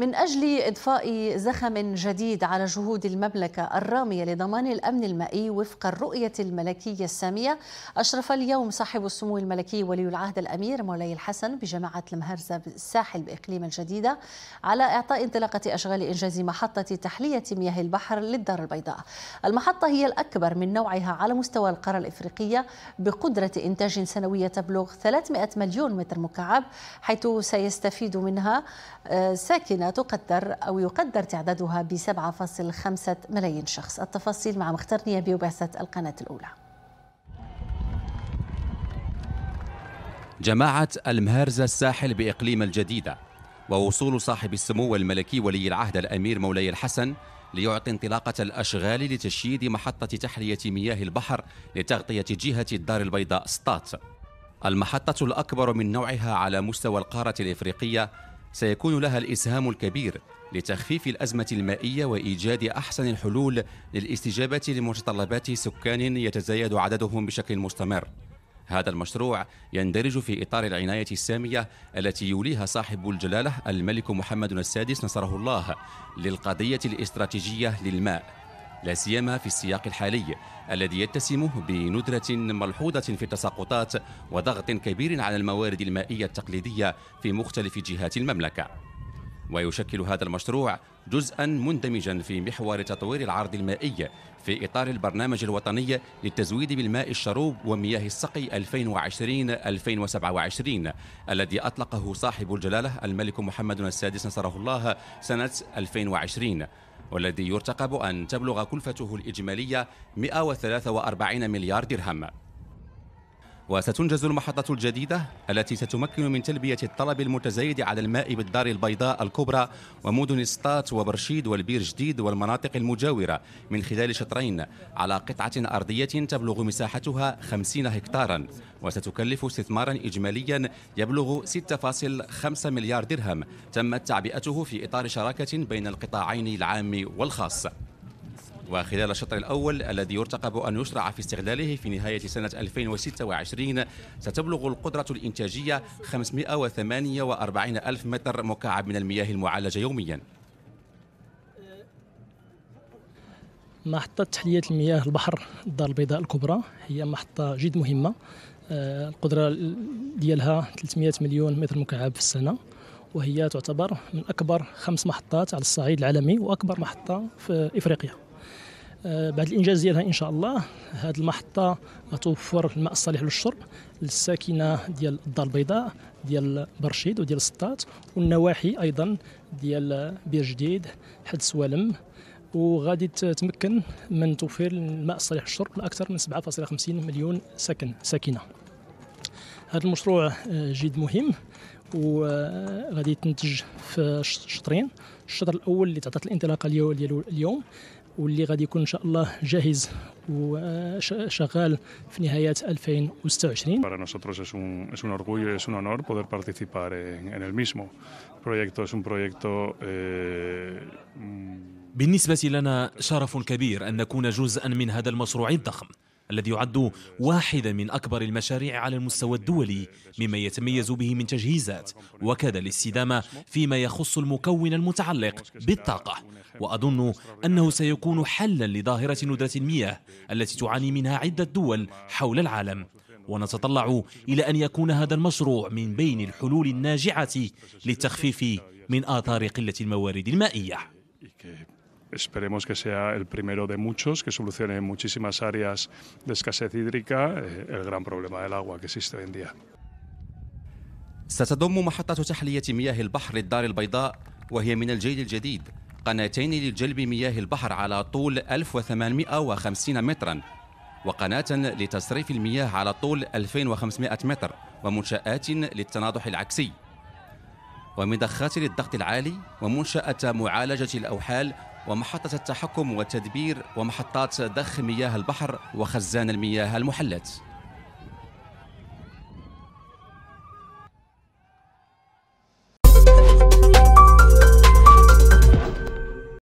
من أجل إضفاء زخم جديد على جهود المملكة الرامية لضمان الأمن المائي وفق الرؤية الملكية السامية أشرف اليوم صاحب السمو الملكي ولي العهد الأمير مولاي الحسن بجماعة المهرزة بالساحل بإقليم الجديدة على إعطاء انطلاقة أشغال إنجاز محطة تحلية مياه البحر للدار البيضاء المحطة هي الأكبر من نوعها على مستوى القارة الإفريقية بقدرة إنتاج سنوية تبلغ 300 مليون متر مكعب حيث سيستفيد منها آه، ساكنة تقدر أو يقدر تعدادها ب 7.5 ملايين شخص التفاصيل مع مختار نيابي وبعثة القناة الأولى جماعة المهارزة الساحل بإقليم الجديدة ووصول صاحب السمو الملكي ولي العهد الأمير مولاي الحسن ليعطي انطلاقة الأشغال لتشييد محطة تحلية مياه البحر لتغطية جهة الدار البيضاء ستات المحطة الأكبر من نوعها على مستوى القارة الإفريقية سيكون لها الإسهام الكبير لتخفيف الأزمة المائية وإيجاد أحسن الحلول للاستجابة لمتطلبات سكان يتزايد عددهم بشكل مستمر. هذا المشروع يندرج في إطار العناية السامية التي يوليها صاحب الجلالة الملك محمد السادس نصره الله للقضية الاستراتيجية للماء لا سيما في السياق الحالي الذي يتسم بندرة ملحوظة في التساقطات وضغط كبير على الموارد المائية التقليدية في مختلف جهات المملكة ويشكل هذا المشروع جزءا مندمجا في محور تطوير العرض المائي في إطار البرنامج الوطني للتزويد بالماء الشروب ومياه السقي 2020-2027 الذي أطلقه صاحب الجلالة الملك محمد السادس نصره الله سنة 2020 والذي يرتقب أن تبلغ كلفته الإجمالية 143 مليار درهم وستنجز المحطة الجديدة التي ستمكن من تلبية الطلب المتزايد على الماء بالدار البيضاء الكبرى ومدن سطات وبرشيد والبير جديد والمناطق المجاورة من خلال شطرين على قطعة أرضية تبلغ مساحتها 50 هكتارا وستكلف استثمارا إجماليا يبلغ 6.5 مليار درهم تمت تعبئته في إطار شراكة بين القطاعين العام والخاص وخلال الشطر الأول الذي يرتقب أن يشرع في استغلاله في نهاية سنة 2026 ستبلغ القدرة الإنتاجية 548 ألف متر مكعب من المياه المعالجة يومياً محطة تحلية المياه البحر الدار البيضاء الكبرى هي محطة جد مهمة آه، القدرة ديالها 300 مليون متر مكعب في السنة وهي تعتبر من أكبر خمس محطات على الصعيد العالمي وأكبر محطة في إفريقيا آه، بعد الانجاز ديالها ان شاء الله هذه المحطه غتوفر الماء الصالح للشرب للساكنه ديال الدار البيضاء ديال برشيد وديال سطات والنواحي ايضا ديال بير جديد حد سوالم وغادي تتمكن من توفير الماء الصالح للشرب لاكثر من 7.50 مليون سكن ساكنه هذا المشروع آه، جد مهم وغادي تنتج في شطرين الشطر الاول اللي تعطات الانطلاقه اليوم واللي غادي يكون ان شاء الله جاهز وشغال في نهايه 2026. Para nosotros es un es un orgullo es un honor poder participar en, en el mismo. El proyecto es un proyecto eh... بالنسبه لنا شرف كبير ان نكون جزءا من هذا المشروع الضخم. الذي يعد واحدا من أكبر المشاريع على المستوى الدولي مما يتميز به من تجهيزات وكذا الاستدامة فيما يخص المكون المتعلق بالطاقة وأظن أنه سيكون حلا لظاهرة ندرة المياه التي تعاني منها عدة دول حول العالم ونتطلع إلى أن يكون هذا المشروع من بين الحلول الناجعة للتخفيف من آثار قلة الموارد المائية Esperemos que sea el primero de muchos, que solucione en muchísimas áreas de escasez hídrica eh, el gran problema del agua que existe hoy en día. ستضم محطة تحلية مياه البحر الدار البيضاء وهي من الجيل الجديد قناتين لجلب مياه البحر على طول 1850 مترا وقناة لتصريف المياه على طول 2500 متر ومنشآت للتناضح العكسي ومضخات للضغط العالي ومنشأة معالجة الأوحال ومحطة التحكم والتدبير ومحطات ضخ مياه البحر وخزان المياه المحلات